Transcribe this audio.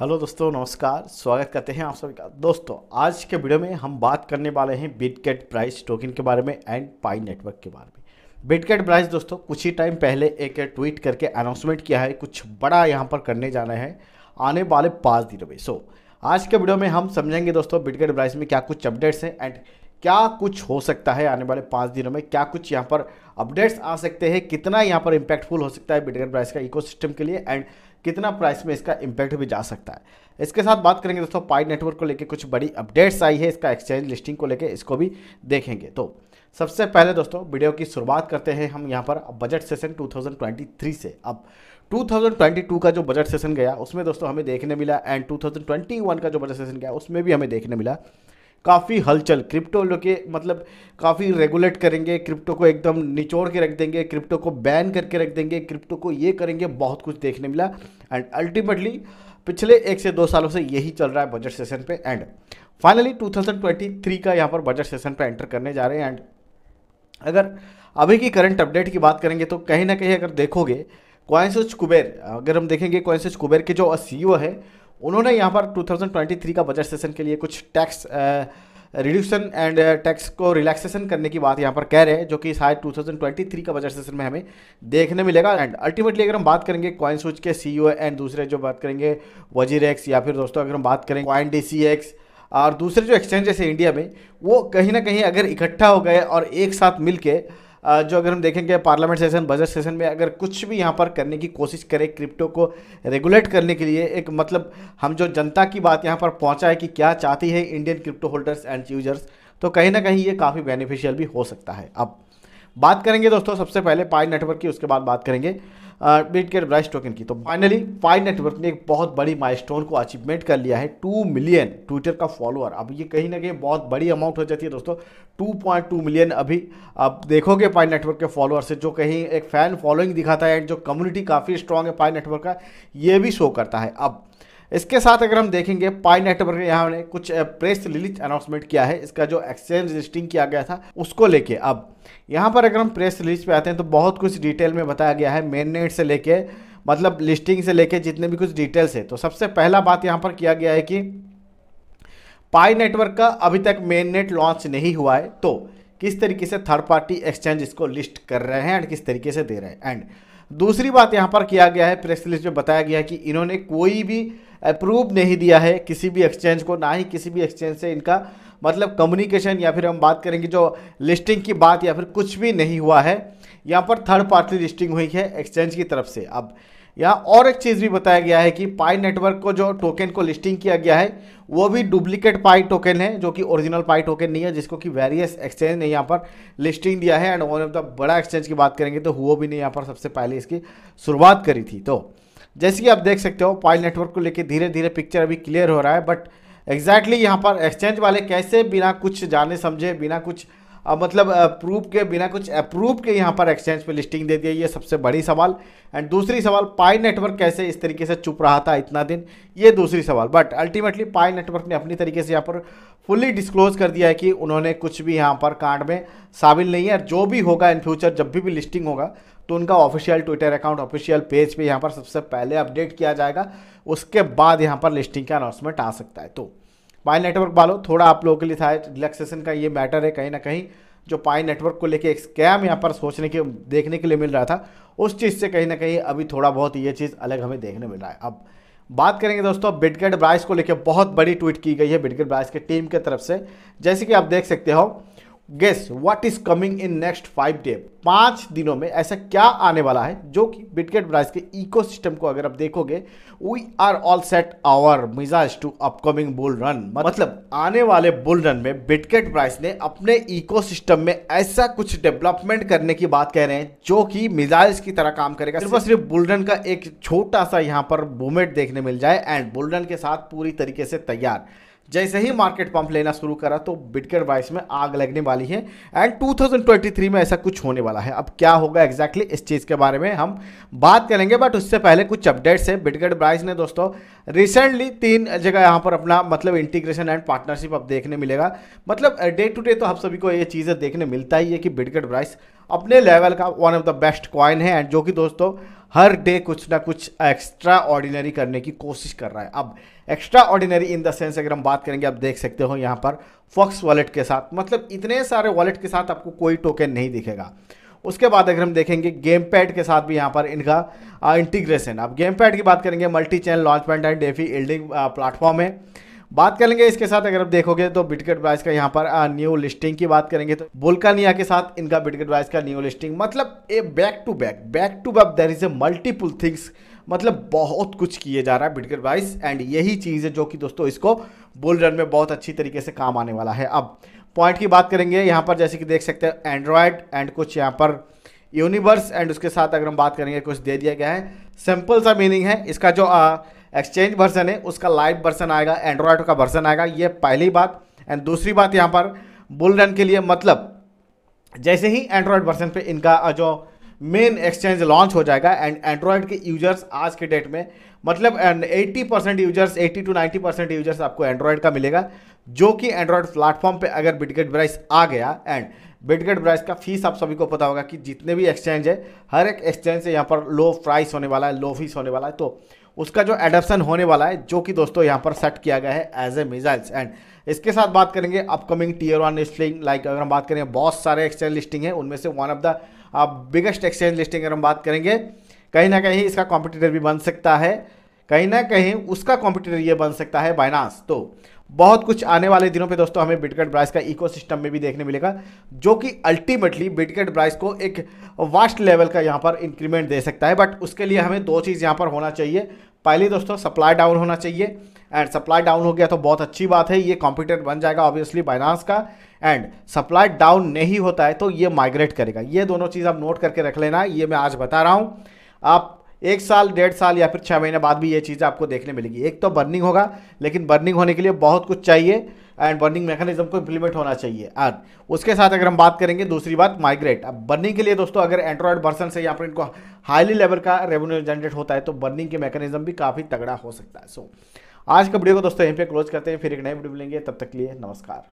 hello दोस्तों नमस्कार स्वागत करते हैं आप सभी का दोस्तों आज के वीडियो में हम बात करने वाले हैं बिटकेट प्राइस टोकन के बारे में एंड पाई नेटवर्क के बारे में बिटकेट प्राइस दोस्तों कुछ ही टाइम पहले एक ट्वीट करके अनाउंसमेंट किया है कुछ बड़ा यहाँ पर करने जाना है आने वाले पाँच दिनों में सो आज के वीडियो में हम समझेंगे दोस्तों बिटकेट प्राइस में क्या कुछ अपडेट्स हैं एंड क्या कुछ हो सकता है आने वाले पाँच दिनों में क्या कुछ यहाँ पर अपडेट्स आ सकते हैं कितना यहाँ पर इम्पैक्टफुल हो सकता है बिटकॉइन प्राइस का इकोसिस्टम के लिए एंड कितना प्राइस में इसका इम्पैक्ट भी जा सकता है इसके साथ बात करेंगे दोस्तों पाई नेटवर्क को लेकर कुछ बड़ी अपडेट्स आई है इसका एक्सचेंज लिस्टिंग को लेकर इसको भी देखेंगे तो सबसे पहले दोस्तों वीडियो की शुरुआत करते हैं हम यहाँ पर बजट सेशन 2023 से अब 2022 का जो बजट सेशन गया उसमें दोस्तों हमें देखने मिला एंड 2021 का जो बजट सेशन गया उसमें भी हमें देखने मिला काफ़ी हलचल क्रिप्टो के मतलब काफ़ी रेगुलेट करेंगे क्रिप्टो को एकदम निचोड़ के रख देंगे क्रिप्टो को बैन करके रख देंगे क्रिप्टो को ये करेंगे बहुत कुछ देखने मिला एंड अल्टीमेटली पिछले एक से दो सालों से यही चल रहा है बजट सेशन पे एंड फाइनली 2023 का यहाँ पर बजट सेशन पे एंटर करने जा रहे हैं एंड अगर अभी की करंट अपडेट की बात करेंगे तो कहीं ना कहीं अगर देखोगे क्वाइंस कुबेर अगर हम देखेंगे क्वाइंस कुबेर के जो सी है उन्होंने यहाँ पर 2023 का बजट सेशन के लिए कुछ टैक्स रिड्यूशन एंड टैक्स को रिलैक्सेशन करने की बात यहाँ पर कह रहे हैं जो कि शायद 2023 का बजट सेशन में हमें देखने मिलेगा एंड अल्टीमेटली अगर हम बात करेंगे कॉइन स्विच के सी एंड e दूसरे जो बात करेंगे वजीर एक्स या फिर दोस्तों अगर हम बात करें कॉइन डी सी एक्स और दूसरे जो एक्सचेंजेस हैं इंडिया में वो कहीं ना कहीं अगर इकट्ठा हो गए और एक साथ मिल जो अगर हम देखेंगे पार्लियामेंट सेशन बजट सेशन में अगर कुछ भी यहाँ पर करने की कोशिश करे क्रिप्टो को रेगुलेट करने के लिए एक मतलब हम जो जनता की बात यहाँ पर पहुँचा है कि क्या चाहती है Indian crypto holders and users तो कहीं ना कहीं ये काफ़ी बेनिफिशियल भी हो सकता है अब बात करेंगे दोस्तों सबसे पहले पाई नेटवर्क की उसके बाद बात करेंगे बीट के ब्राइस टोकन की तो फाइनली फाइव नेटवर्क ने एक बहुत बड़ी माइलस्टोन को अचीवमेंट कर लिया है टू मिलियन ट्विटर का फॉलोअर अब ये कहीं ना कहीं बहुत बड़ी अमाउंट हो जाती है दोस्तों टू पॉइंट टू मिलियन अभी आप देखोगे पाई नेटवर्क के फॉलोअर से जो कहीं एक फैन फॉलोइंग दिखाता है जो कम्युनिटी काफ़ी स्ट्रांग है पाई नेटवर्क का ये भी शो करता है अब इसके साथ अगर हम देखेंगे पाई नेटवर्क ने यहाँ ने कुछ प्रेस रिलीज अनाउंसमेंट किया है इसका जो एक्सचेंज लिस्टिंग किया गया था उसको लेके अब यहाँ पर अगर हम प्रेस रिलीज पे आते हैं तो बहुत कुछ डिटेल में बताया गया है मेन नेट से लेके मतलब लिस्टिंग से लेके जितने भी कुछ डिटेल्स है तो सबसे पहला बात यहाँ पर किया गया है कि पाई नेटवर्क का अभी तक मेन नेट लॉन्च नहीं हुआ है तो किस तरीके से थर्ड पार्टी एक्सचेंज इसको लिस्ट कर रहे हैं एंड किस तरीके से दे रहे हैं एंड दूसरी बात यहाँ पर किया गया है प्रेस रिलीज में बताया गया है कि इन्होंने कोई भी अप्रूव नहीं दिया है किसी भी एक्सचेंज को ना ही किसी भी एक्सचेंज से इनका मतलब कम्युनिकेशन या फिर हम बात करेंगे जो लिस्टिंग की बात या फिर कुछ भी नहीं हुआ है यहाँ पर थर्ड पार्टी लिस्टिंग हुई है एक्सचेंज की तरफ से अब यहाँ और एक चीज़ भी बताया गया है कि पाई नेटवर्क को जो टोकन को लिस्टिंग किया गया है वो भी डुप्लीकेट पाई टोकन है जो कि ओरिजिनल पाई टोकन नहीं है जिसको कि वेरियस एक्सचेंज ने यहाँ पर लिस्टिंग दिया है एंड वन ऑफ द बड़ा एक्सचेंज की बात करेंगे तो हुआ भी ने यहाँ पर सबसे पहले इसकी शुरुआत करी थी तो जैसे कि आप देख सकते हो पाइल नेटवर्क को लेकर धीरे धीरे पिक्चर अभी क्लियर हो रहा है बट एग्जैक्टली exactly यहाँ पर एक्सचेंज वाले कैसे बिना कुछ जाने समझे बिना कुछ अब मतलब प्रूफ के बिना कुछ अप्रूव के यहाँ पर एक्सचेंज पे लिस्टिंग दे दिया ये सबसे बड़ी सवाल एंड दूसरी सवाल पाई नेटवर्क कैसे इस तरीके से चुप रहा था इतना दिन ये दूसरी सवाल बट अल्टीमेटली पाई नेटवर्क ने अपनी तरीके से यहाँ पर फुल्ली डिस्क्लोज कर दिया है कि उन्होंने कुछ भी यहाँ पर कांड में शामिल नहीं है और जो भी होगा इन फ्यूचर जब भी भी लिस्टिंग होगा तो उनका official Twitter account official page पे यहाँ पर सबसे पहले अपडेट किया जाएगा उसके बाद यहाँ पर लिस्टिंग का अनाउंसमेंट आ सकता है तो पाई नेटवर्क वालों थोड़ा आप लोगों के लिए था रिलैक्सेशन का ये मैटर है कहीं ना कहीं जो पाई नेटवर्क को लेके एक स्कैम यहाँ पर सोचने के देखने के लिए मिल रहा था उस चीज़ से कहीं ना कहीं अभी थोड़ा बहुत ये चीज़ अलग हमें देखने मिल रहा है अब बात करेंगे दोस्तों बिटगेट ब्राइस को लेकर बहुत बड़ी ट्वीट की गई है बिटगेट ब्राइस के टीम के तरफ से जैसे कि आप देख सकते हो guess what is coming in next five day पांच दिनों में ऐसा क्या आने वाला है जो कि बिटकेट ब्राइज के इकोसिस्टम को अगर आप देखोगे we are all set our मिजाज टू अपकमिंग बुल रन मतलब आने वाले बुल रन में बिटकेट ब्राइज ने अपने इकोसिस्टम में ऐसा कुछ डेवलपमेंट करने की बात कह रहे हैं जो कि मिजाज की तरह काम करेगा सिर्फ सिर्फ बुल रन का एक छोटा सा यहाँ पर मूवमेंट देखने मिल जाए एंड बुल रन के साथ पूरी तरीके से तैयार जैसे ही मार्केट पंप लेना शुरू करा तो बिटकर वाइस में आग लगने वाली है एंड 2023 में ऐसा कुछ होने वाला है अब क्या होगा एग्जैक्टली exactly इस चीज़ के बारे में हम बात करेंगे बट उससे पहले कुछ अपडेट्स है बिटकर वाइस ने दोस्तों रिसेंटली तीन जगह यहाँ पर अपना मतलब इंटीग्रेशन एंड पार्टनरशिप अब देखने मिलेगा मतलब डे टू डे तो आप सभी को ये चीज़ें देखने मिलता ही है कि बिटकर वाइस अपने लेवल का one of the best coin है एंड जो कि दोस्तों हर डे कुछ ना कुछ एक्स्ट्रा ऑर्डिनरी करने की कोशिश कर रहा है अब extraordinary in the sense अगर हम बात करेंगे आप देख सकते हो यहाँ पर फॉक्स वॉलेट के साथ मतलब इतने सारे वॉलेट के साथ आपको कोई टोकन नहीं दिखेगा उसके बाद अगर हम देखेंगे गेम पैड के साथ भी यहाँ पर इनका इंटीग्रेशन आप गेम पैड की बात करेंगे multi channel launch pad and DeFi lending platform है बात करेंगे इसके साथ अगर आप देखोगे तो बिटकेट प्राइस का यहाँ पर न्यू लिस्टिंग की बात करेंगे तो बोलकानिया के साथ इनका बिटकेट प्राइस का न्यू लिस्टिंग मतलब a back to back back to back there is a multiple things मतलब बहुत कुछ किए जा रहा है बिटकेट प्राइस एंड यही चीज़ है जो कि दोस्तों इसको बुल रन में बहुत अच्छी तरीके से काम आने वाला है अब पॉइंट की बात करेंगे यहाँ पर जैसे कि देख सकते हैं एंड्रॉयड एंड कुछ यहाँ पर यूनिवर्स एंड उसके साथ अगर हम बात करेंगे कुछ दे दिया गया है सिंपल सा मीनिंग है इसका जो एक्सचेंज वर्जन है उसका लाइव वर्जन आएगा एंड्रॉयड का वर्जन आएगा ये पहली बात एंड दूसरी बात यहाँ पर बुल रन के लिए मतलब जैसे ही एंड्रॉयड वर्जन पे इनका जो मेन एक्सचेंज लॉन्च हो जाएगा एंड एंड्रॉयड के यूजर्स आज के डेट में मतलब and 80 percent users 80 to 90 percent users आपको एंड्रॉयड का मिलेगा जो कि एंड्रॉयड प्लेटफॉर्म पे अगर बिटगेट ब्राइस आ गया एंड बिटगेट ब्राइस का फीस आप सभी को पता होगा कि जितने भी एक्सचेंज है हर एक एक्सचेंज से यहाँ पर लो प्राइस होने वाला है लो फीस होने वाला है तो उसका जो एडप्शन होने वाला है जो कि दोस्तों यहाँ पर सेट किया गया है एज ए मिजाइल्स एंड इसके साथ बात करेंगे upcoming tier one listing like अगर हम बात करें बहुत सारे एक्सचेंज लिस्टिंग है उनमें से one of the biggest exchange listing अगर हम बात करेंगे कहीं ना कहीं इसका कॉम्पिटिटर भी बन सकता है कहीं ना कहीं उसका कॉम्पिटिटर ये बन सकता है बाइनास तो बहुत कुछ आने वाले दिनों पे दोस्तों हमें बिटकट ब्राइस का इकोसिस्टम में भी देखने मिलेगा जो कि अल्टीमेटली बिटकट ब्राइस को एक वास्ट लेवल का यहाँ पर इंक्रीमेंट दे सकता है बट उसके लिए हमें दो चीज़ यहाँ पर होना चाहिए पहले दोस्तों सप्लाई डाउन होना चाहिए एंड सप्लाई डाउन हो गया तो बहुत अच्छी बात है ये कॉम्पिटेट बन जाएगा ऑब्वियसली बाइनांस का एंड सप्लाई डाउन नहीं होता है तो ये माइग्रेट करेगा ये दोनों चीज़ आप नोट करके रख लेना ये मैं आज बता रहा हूँ आप एक साल डेढ़ साल या फिर छः महीने बाद भी ये चीज़ें आपको देखने मिलेगी एक तो बर्निंग होगा लेकिन बर्निंग होने के लिए बहुत कुछ चाहिए एंड बर्निंग मैकेनिज्म को इम्प्लीमेंट होना चाहिए और उसके साथ अगर हम बात करेंगे दूसरी बात माइग्रेट अब बर्निंग के लिए दोस्तों अगर एंड्रॉयड वर्सन से या फिर इनको हाईली लेवल का रेवेन्यू जनरेट होता है तो बर्निंग के मैकेनिज्म भी काफ़ी तगड़ा हो सकता है सो so, आज का वीडियो को दोस्तों यहीं पे क्लोज करते हैं फिर एक नए वीडियो मिलेंगे तब तक के लिए नमस्कार